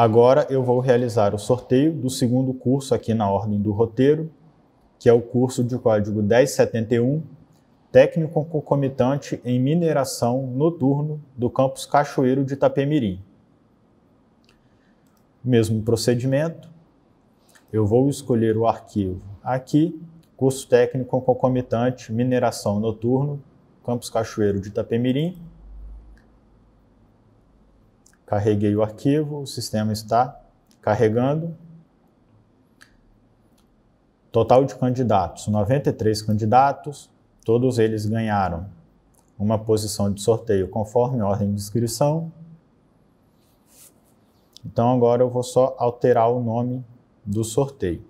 Agora eu vou realizar o sorteio do segundo curso aqui na ordem do roteiro, que é o curso de código 1071, técnico concomitante em mineração noturno do campus Cachoeiro de Itapemirim. Mesmo procedimento, eu vou escolher o arquivo aqui, curso técnico concomitante mineração noturno, campus Cachoeiro de Itapemirim, Carreguei o arquivo, o sistema está carregando. Total de candidatos: 93 candidatos, todos eles ganharam uma posição de sorteio conforme ordem de inscrição. Então agora eu vou só alterar o nome do sorteio.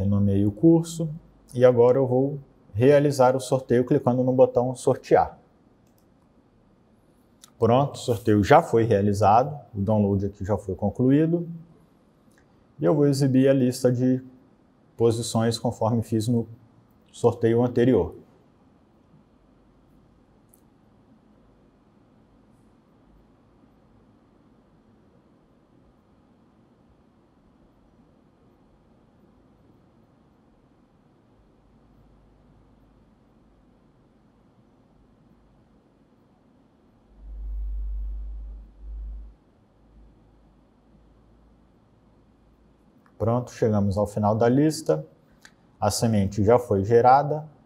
renomeei o curso e agora eu vou realizar o sorteio clicando no botão sortear. Pronto, o sorteio já foi realizado, o download aqui já foi concluído. E eu vou exibir a lista de posições conforme fiz no sorteio anterior. Pronto, chegamos ao final da lista. A semente já foi gerada,